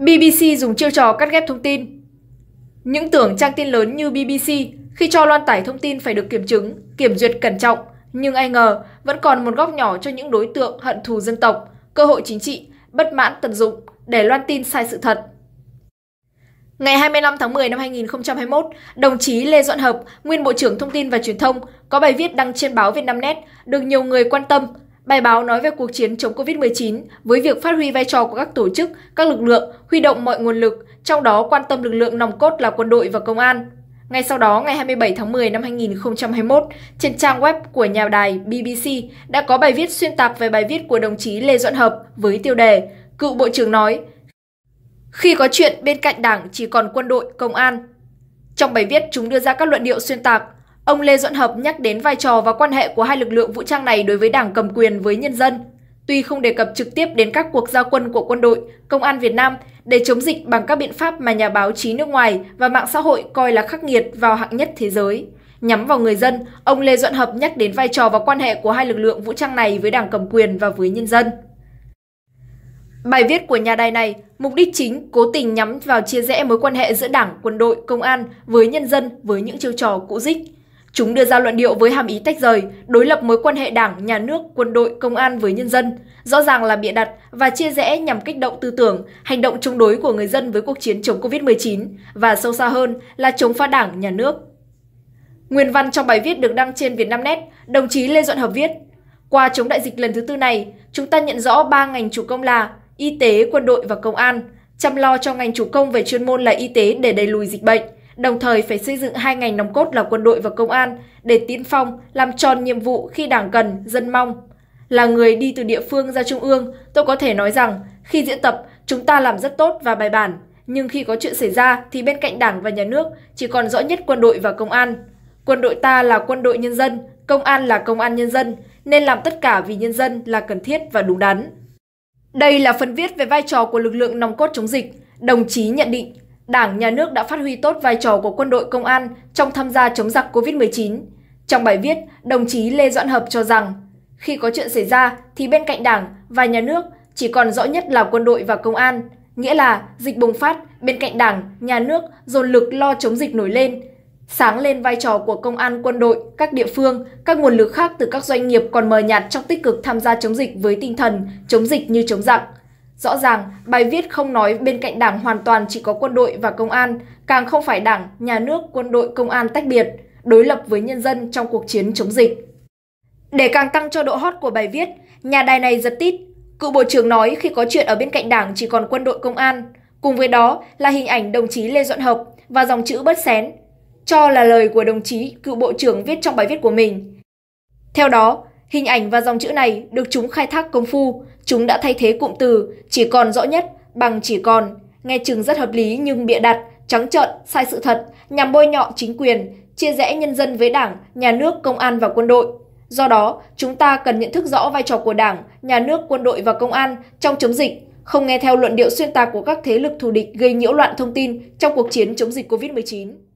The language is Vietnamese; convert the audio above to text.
BBC dùng chiêu trò cắt ghép thông tin. Những tưởng trang tin lớn như BBC khi cho loan tải thông tin phải được kiểm chứng, kiểm duyệt cẩn trọng, nhưng ai ngờ vẫn còn một góc nhỏ cho những đối tượng hận thù dân tộc, cơ hội chính trị, bất mãn tận dụng để loan tin sai sự thật. Ngày 25 tháng 10 năm 2021, đồng chí Lê Doãn Hợp, nguyên Bộ trưởng Thông tin và Truyền thông, có bài viết đăng trên báo Vietnamnet được nhiều người quan tâm Bài báo nói về cuộc chiến chống COVID-19 với việc phát huy vai trò của các tổ chức, các lực lượng, huy động mọi nguồn lực, trong đó quan tâm lực lượng nòng cốt là quân đội và công an. Ngay sau đó, ngày 27 tháng 10 năm 2021, trên trang web của nhà đài BBC đã có bài viết xuyên tạc về bài viết của đồng chí Lê Duẩn Hợp với tiêu đề Cựu Bộ trưởng nói Khi có chuyện bên cạnh đảng chỉ còn quân đội, công an. Trong bài viết, chúng đưa ra các luận điệu xuyên tạc, Ông Lê Duẩn Hợp nhắc đến vai trò và quan hệ của hai lực lượng vũ trang này đối với đảng cầm quyền với nhân dân. Tuy không đề cập trực tiếp đến các cuộc giao quân của quân đội, công an Việt Nam để chống dịch bằng các biện pháp mà nhà báo chí nước ngoài và mạng xã hội coi là khắc nghiệt vào hạng nhất thế giới. Nhắm vào người dân, ông Lê Duẩn Hợp nhắc đến vai trò và quan hệ của hai lực lượng vũ trang này với đảng cầm quyền và với nhân dân. Bài viết của nhà đài này, mục đích chính cố tình nhắm vào chia rẽ mối quan hệ giữa đảng, quân đội, công an với nhân dân với những chiêu trò cũ dích. Chúng đưa ra luận điệu với hàm ý tách rời, đối lập mối quan hệ đảng, nhà nước, quân đội, công an với nhân dân, rõ ràng là bịa đặt và chia rẽ nhằm kích động tư tưởng, hành động chống đối của người dân với cuộc chiến chống COVID-19 và sâu xa hơn là chống phá đảng, nhà nước. Nguyên văn trong bài viết được đăng trên Vietnamnet, đồng chí Lê Duận Hợp viết, qua chống đại dịch lần thứ tư này, chúng ta nhận rõ ba ngành chủ công là y tế, quân đội và công an, chăm lo cho ngành chủ công về chuyên môn là y tế để đẩy lùi dịch bệnh – đồng thời phải xây dựng hai ngành nòng cốt là quân đội và công an để tiến phong làm tròn nhiệm vụ khi đảng cần, dân mong. Là người đi từ địa phương ra trung ương, tôi có thể nói rằng khi diễn tập chúng ta làm rất tốt và bài bản, nhưng khi có chuyện xảy ra thì bên cạnh đảng và nhà nước chỉ còn rõ nhất quân đội và công an. Quân đội ta là quân đội nhân dân, công an là công an nhân dân, nên làm tất cả vì nhân dân là cần thiết và đúng đắn. Đây là phần viết về vai trò của lực lượng nòng cốt chống dịch. Đồng chí nhận định Đảng, Nhà nước đã phát huy tốt vai trò của quân đội công an trong tham gia chống giặc COVID-19. Trong bài viết, đồng chí Lê Doãn Hợp cho rằng, khi có chuyện xảy ra thì bên cạnh Đảng và Nhà nước chỉ còn rõ nhất là quân đội và công an, nghĩa là dịch bùng phát bên cạnh Đảng, Nhà nước dồn lực lo chống dịch nổi lên, sáng lên vai trò của công an quân đội, các địa phương, các nguồn lực khác từ các doanh nghiệp còn mờ nhạt trong tích cực tham gia chống dịch với tinh thần chống dịch như chống giặc. Rõ ràng, bài viết không nói bên cạnh đảng hoàn toàn chỉ có quân đội và công an, càng không phải đảng, nhà nước, quân đội, công an tách biệt, đối lập với nhân dân trong cuộc chiến chống dịch. Để càng tăng cho độ hot của bài viết, nhà đài này giật tít. Cựu Bộ trưởng nói khi có chuyện ở bên cạnh đảng chỉ còn quân đội công an. Cùng với đó là hình ảnh đồng chí Lê Duận Hợp và dòng chữ bớt xén. Cho là lời của đồng chí cựu Bộ trưởng viết trong bài viết của mình. Theo đó, Hình ảnh và dòng chữ này được chúng khai thác công phu, chúng đã thay thế cụm từ chỉ còn rõ nhất bằng chỉ còn, nghe chừng rất hợp lý nhưng bịa đặt, trắng trợn, sai sự thật, nhằm bôi nhọ chính quyền, chia rẽ nhân dân với đảng, nhà nước, công an và quân đội. Do đó, chúng ta cần nhận thức rõ vai trò của đảng, nhà nước, quân đội và công an trong chống dịch, không nghe theo luận điệu xuyên tạc của các thế lực thù địch gây nhiễu loạn thông tin trong cuộc chiến chống dịch COVID-19.